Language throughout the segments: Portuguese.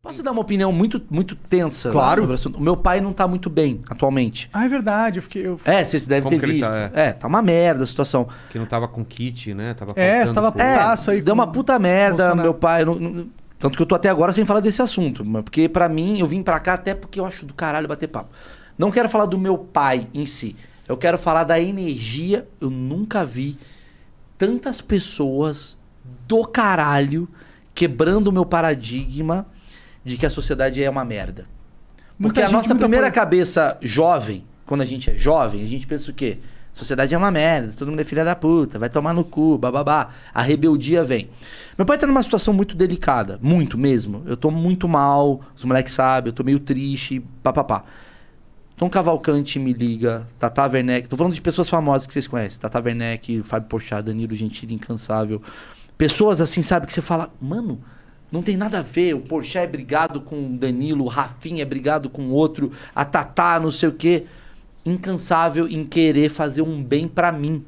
Posso dar uma opinião muito, muito tensa né, claro. sobre o assunto? O meu pai não tá muito bem atualmente. Ah, é verdade. Eu fiquei, eu... É, vocês devem Como ter visto. Tá, é. é. tá uma merda a situação. Que não tava com kit, né? Tava é, você tava é, putaço é, aí. Deu uma puta merda, meu pai. Não, não... tanto que eu tô até agora sem falar desse assunto. Porque para mim, eu vim para cá até porque eu acho do caralho bater papo. Não quero falar do meu pai em si. Eu quero falar da energia. Eu nunca vi tantas pessoas do caralho quebrando o meu paradigma de que a sociedade é uma merda. Porque muita a nossa primeira cabeça jovem, quando a gente é jovem, a gente pensa o quê? A sociedade é uma merda, todo mundo é filha da puta, vai tomar no cu, bababá. A rebeldia vem. Meu pai tá numa situação muito delicada, muito mesmo. Eu tô muito mal, os moleques sabem, eu tô meio triste, papapá. Tom Cavalcante me liga, Tata Werneck. Tô falando de pessoas famosas que vocês conhecem. Tata Werneck, Fábio Porchat, Danilo Gentili, Incansável. Pessoas assim, sabe, que você fala, mano, não tem nada a ver. O Porsche é brigado com o Danilo, o Rafinha é brigado com outro, a Tatá, não sei o quê. Incansável em querer fazer um bem para mim.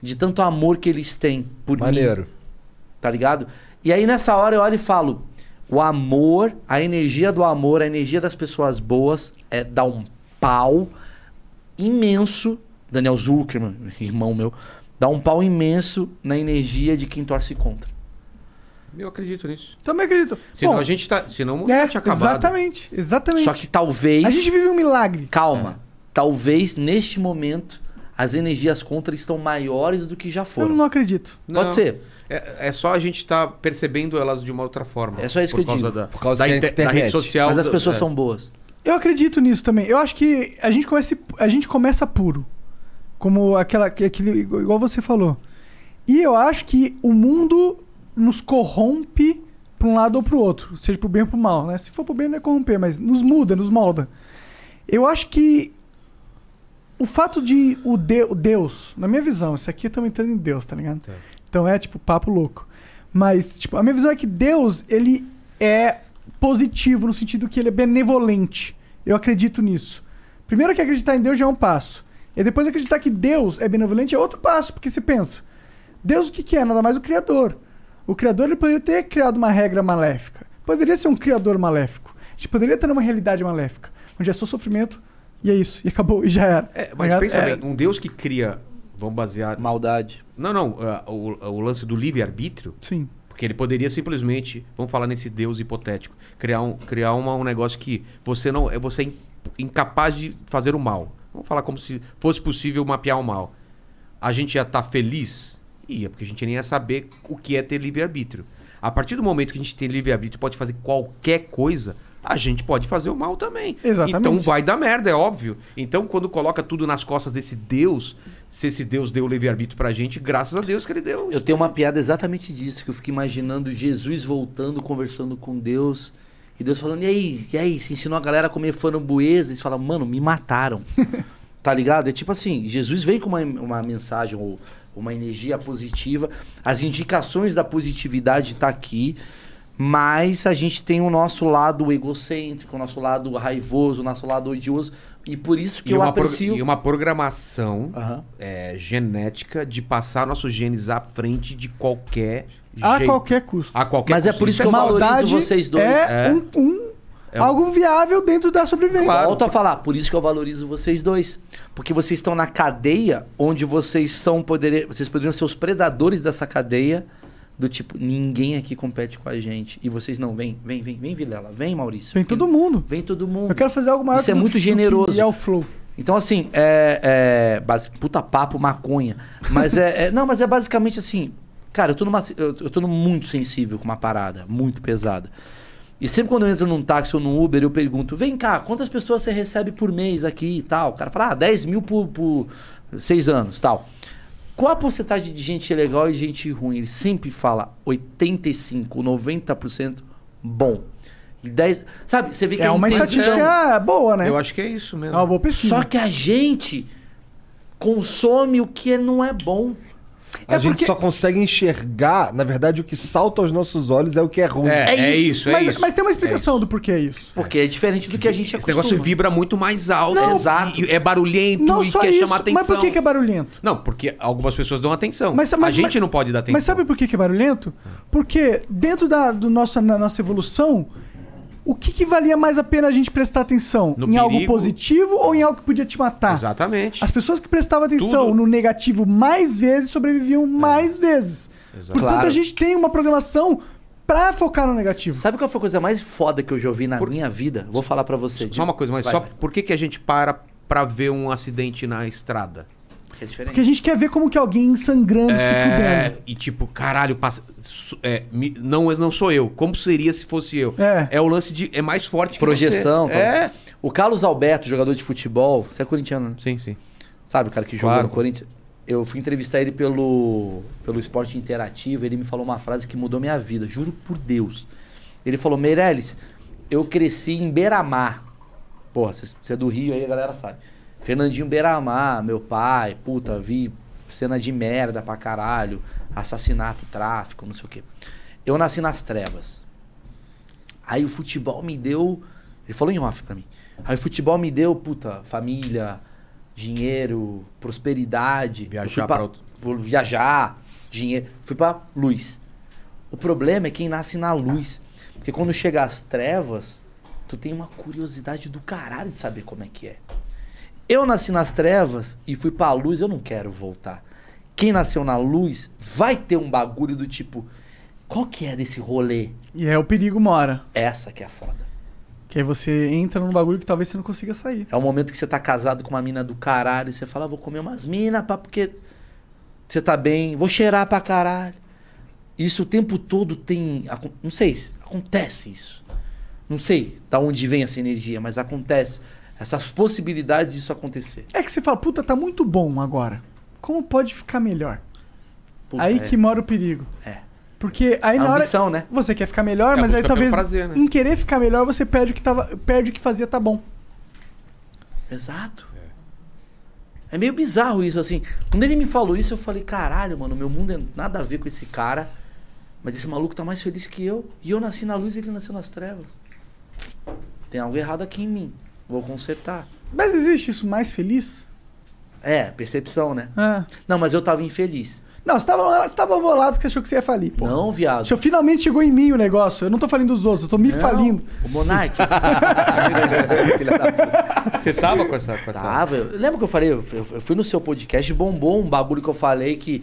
De tanto amor que eles têm por Maneiro. mim. Maneiro. Tá ligado? E aí nessa hora eu olho e falo: o amor, a energia do amor, a energia das pessoas boas é dar um pau imenso. Daniel Zuckerman, irmão meu, dá um pau imenso na energia de quem torce contra. Eu acredito nisso. Também acredito. Senão Bom, a gente tá. Senão o mundo é, tinha acabado. Exatamente, exatamente. Só que talvez. A gente vive um milagre. Calma. É. Talvez neste momento as energias contra estão maiores do que já foram. Eu não acredito. Pode ser. É, é, só a gente estar tá percebendo elas de uma outra forma. É só isso que eu digo. Da, por causa da, da, internet, da rede social. Mas as pessoas é. são boas. Eu acredito nisso também. Eu acho que a gente começa, a gente começa puro. Como aquela, aquele, igual você falou. E eu acho que o mundo nos corrompe para um lado ou para o outro, seja para o bem ou para o mal, né? Se for para o bem não é corromper, mas nos muda, nos molda. Eu acho que o fato de o, de, o Deus, na minha visão, isso aqui estamos entrando em Deus, tá ligado? Tá. Então é tipo papo louco. Mas tipo, a minha visão é que Deus, ele é positivo no sentido que ele é benevolente. Eu acredito nisso. Primeiro que acreditar em Deus já é um passo. E depois acreditar que Deus é benevolente é outro passo, porque você pensa, Deus o que, que é? Nada mais o Criador. O criador ele poderia ter criado uma regra maléfica. Poderia ser um criador maléfico. A gente poderia ter uma realidade maléfica, onde é só sofrimento e é isso, e acabou, e já era. É, mas já, tá pensa é... bem, um Deus que cria, vamos basear. Maldade. Não, não, uh, o, é, o lance do livre-arbítrio. Sim. Porque ele poderia simplesmente, vamos falar nesse Deus hipotético, criar um, criar uma, um negócio que você não é, você é incapaz de fazer o mal. Vamos falar como se fosse possível mapear o mal. A gente já está feliz Ia, porque a gente nem ia saber o que é ter livre-arbítrio. A partir do momento que a gente tem livre-arbítrio pode fazer qualquer coisa, a gente pode fazer o mal também. Exatamente. Então vai dar merda, é óbvio. Então, quando coloca tudo nas costas desse Deus, se esse Deus deu o livre-arbítrio pra gente, graças a Deus que ele deu. Eu tenho uma piada exatamente disso, que eu fico imaginando Jesus voltando, conversando com Deus. E Deus falando, e aí, e aí, se ensinou a galera a comer framboesa, eles falam, mano, me mataram. tá ligado? É tipo assim, Jesus vem com uma, uma mensagem, ou uma energia positiva. As indicações da positividade estão tá aqui, mas a gente tem o nosso lado egocêntrico, o nosso lado raivoso, o nosso lado odioso. E por isso que e eu aprecio... Pro... E uma programação uhum. é, genética de passar nossos genes à frente de qualquer a jeito. qualquer custo. A qualquer Mas é custo. é por isso, é que eu valorizo vocês dois. É, é. Um, um é um... Algo viável dentro da sobrevivência. Claro. Volto a falar, por isso que eu valorizo vocês dois. Porque vocês estão na cadeia onde vocês são poder... vocês poderiam ser os predadores dessa cadeia. Do tipo, ninguém aqui compete com a gente. E vocês não, vem, vem, vem, vem, Vilela, vem, Maurício. Vem todo mundo. Vem todo mundo. Eu quero fazer algo maior. Isso é muito generoso. E é o flow. Então, assim, é. é base, puta papo, maconha. Mas é, é, Não, mas é basicamente assim. Cara, eu tô, numa, eu, eu tô muito sensível com uma parada, muito pesada. E sempre quando eu entro num táxi ou num Uber, eu pergunto: vem cá, quantas pessoas você recebe por mês aqui e tal? O cara fala: ah, 10 mil por, por seis anos tal. Qual a porcentagem de gente legal e gente ruim? Ele sempre fala 85, 90% bom. 10, sabe, você vê que é uma intenção. estatística boa, né? Eu acho que é isso mesmo. É uma boa pesquisa. Só que a gente consome o que não é bom. É a é gente porque... só consegue enxergar, na verdade, o que salta aos nossos olhos é o que é ruim. É, é, é isso, é isso, mas, isso. mas, tem uma é explicação do porquê é isso. Porque é diferente do que a gente Esse acostuma. Esse negócio vibra muito mais alto, não, exato. é barulhento não e quer isso, chamar atenção. Mas por que, é barulhento? Não, porque algumas pessoas dão atenção. Mas, mas a gente mas, não pode dar atenção. Mas sabe por que, que é barulhento? Porque dentro da do nosso, na nossa evolução o que, que, valia mais a pena a gente prestar atenção? No em perigo. algo positivo ou em algo que podia te matar? Exatamente. As pessoas que prestavam atenção Tudo. no negativo mais vezes sobreviviam é. mais vezes. Exatamente. Portanto, claro. a gente tem uma programação pra focar no negativo. Sabe qual foi a coisa mais foda que eu já ouvi na por... minha vida? Vou falar para você. Só de... uma coisa, mas vai, só vai. por que, que a gente para pra ver um acidente na estrada? Porque é diferente. Porque a gente quer ver como que alguém sangrando é... se fudendo. E tipo, caralho, passa... é, me... não, não sou eu. Como seria se fosse eu? É, é o lance de. É mais forte Projeção, que tá Projeção. É. O Carlos Alberto, jogador de futebol. Você é corintiano, né? Sim, sim. Sabe, o cara que claro. jogou no Corinthians. Eu fui entrevistar ele pelo, pelo esporte interativo. Ele me falou uma frase que mudou minha vida. Juro por Deus. Ele falou: Meirelles, eu cresci em Beira-Mar. Porra, você é do Rio aí, a galera sabe. Fernandinho Beiramar, meu pai, puta, vi cena de merda pra caralho, assassinato, tráfico, não sei o quê. Eu nasci nas trevas. Aí o futebol me deu. Ele falou em off pra mim. Aí o futebol me deu, puta, família, dinheiro, prosperidade. Viajar pra... pra... Vou viajar, dinheiro. Fui pra luz. O problema é quem nasce na luz. Porque quando chega às trevas, tu tem uma curiosidade do caralho de saber como é que é. Eu nasci nas trevas e fui pra luz, eu não quero voltar. Quem nasceu na luz vai ter um bagulho do tipo, qual que é desse rolê? E é o perigo mora. Essa que é a foda. Que aí você entra num bagulho que talvez você não consiga sair. É o momento que você tá casado com uma mina do caralho e você fala, ah, vou comer umas minas, pá, porque você tá bem, vou cheirar pra caralho. Isso o tempo todo tem. Não sei, acontece isso. Não sei da onde vem essa energia, mas acontece essas possibilidades disso acontecer. É que você fala, puta, tá muito bom agora. Como pode ficar melhor? Puta, aí é. que mora o perigo. É. Porque aí a na ambição, hora. Né? Você quer ficar melhor, é mas aí talvez prazer, né? em querer ficar melhor, você perde o que, tava, perde o que fazia tá bom. Exato. É. é meio bizarro isso, assim. Quando ele me falou isso, eu falei, caralho, mano, meu mundo é nada a ver com esse cara. Mas esse maluco tá mais feliz que eu. E eu nasci na luz e ele nasceu nas trevas. Tem algo errado aqui em mim vou consertar. Mas existe isso mais feliz? É, percepção, né? Ah. Não, mas eu tava infeliz. Não, você tava, você tava volado que você achou que você ia falir, pô. Não, viado. Seu, finalmente chegou em mim o negócio. Eu não tô falindo dos outros, eu tô me não, falindo. O Monark. você tava com essa... Com tava. Essa... Eu, lembra que eu falei? Eu, eu, fui no seu podcast, bombou um bagulho que eu falei que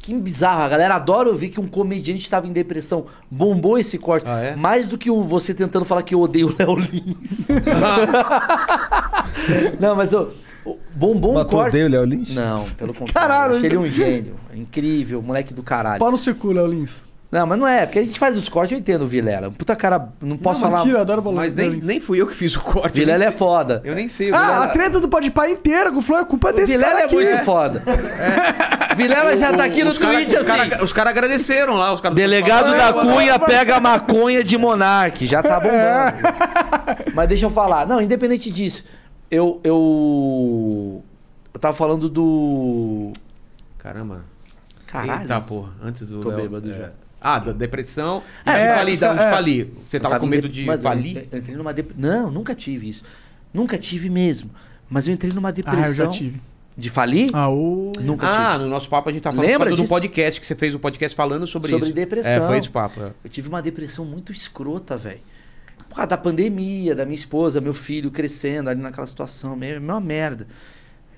que bizarro. A galera adora ouvir que um comediante estava em depressão. Bombou esse corte. Ah, é? Mais do que o você tentando falar que eu odeio o Léo Lins. Não, mas eu. Bombom Mas corte. odeio o Léo Lins? Não, pelo contrário. Caralho, achei ele então. um gênio. Incrível, moleque do caralho. Pau no seu Léo Lins. Não, mas não é, porque a gente faz os cortes, eu entendo o Vilela. Puta cara, não posso não, falar. Mentira, adoro bola mas nem, nem fui eu que fiz o corte. Vilela é foda. Eu nem sei. Ah, Vilela... a treta do pai é inteira com o Flow é culpa o desse Vilela cara. Vilela é aqui. muito foda. É. Vilela já tá aqui no os tweet cara, assim. Os caras agradeceram lá. Os cara Delegado da Cunha pega maconha de Monark. Já tá bombando. É. Mas deixa eu falar. Não, independente disso. Eu, eu... Eu tava falando do... Caramba. Caralho. Eita, porra. Antes do Tô bêbado é. já. Ah, da depressão. É, tá é, fali, da, tá é. Você tava, tava, com medo de mas falir? Eu, eu entrei numa dep... Não, nunca tive isso. Nunca tive mesmo. Mas eu entrei numa depressão. Ah, eu já tive. De falir? Ah, o... Nunca ah, tive. Ah, no nosso papo a gente tá falando Lembra do um podcast que você fez o um podcast falando sobre, sobre isso. Sobre depressão. É, foi esse papo. É. Eu tive uma depressão muito escrota, velho. Por causa da pandemia, da minha esposa, meu filho crescendo ali naquela situação, É uma merda.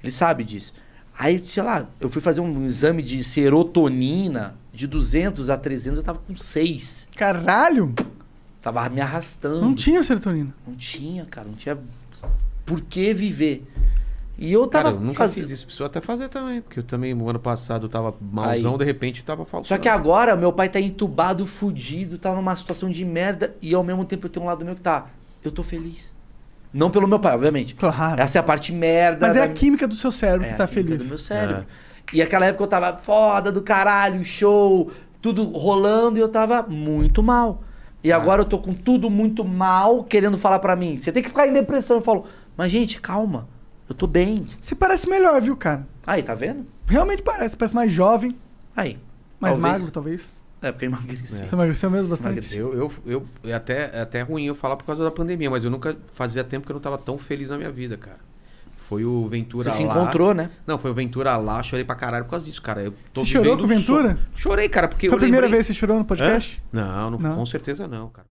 Ele sabe disso. Aí, sei lá, eu fui fazer um exame de serotonina de 200 a 300, eu tava com 6. Caralho! Tava me arrastando. Não tinha serotonina. Não tinha, cara, não tinha por que viver. E eu tava. Cara, eu nunca faz... fiz isso, preciso até fazer também. Porque eu também, no ano passado, eu tava malzão, Aí. de repente tava faltando. Só que agora, meu pai tá entubado, fudido, tá numa situação de merda. E ao mesmo tempo eu tenho um lado meu que tá. Eu tô feliz. Não pelo meu pai, obviamente. Claro. Essa é a parte merda. Mas da... é a química do seu cérebro é que tá a feliz. do meu cérebro. É. E aquela época eu tava foda do caralho, show, tudo rolando e eu tava muito mal. E ah. agora eu tô com tudo muito mal, querendo falar para mim. Você tem que ficar em depressão. Eu falo, mas gente, calma. Eu tô bem. Você parece melhor, viu, cara? Aí, tá vendo? Realmente parece. Parece mais jovem, Aí. mais Talvez. magro, talvez. É, porque emagreceu. emagreci. É. Você emagreceu mesmo bastante? Eu, eu, eu é até, é até ruim eu falar por causa da pandemia, mas eu nunca fazia tempo que eu não tava tão feliz na minha vida, cara. Foi o Ventura Você se encontrou, né? Não, foi o Ventura lá, chorei pra caralho por causa disso, cara. Eu tô Você chorou com o Ventura? Chorei, cara, porque Foi a primeira lembrei... vez que você chorou no podcast? Não, não, Não. com certeza não, cara.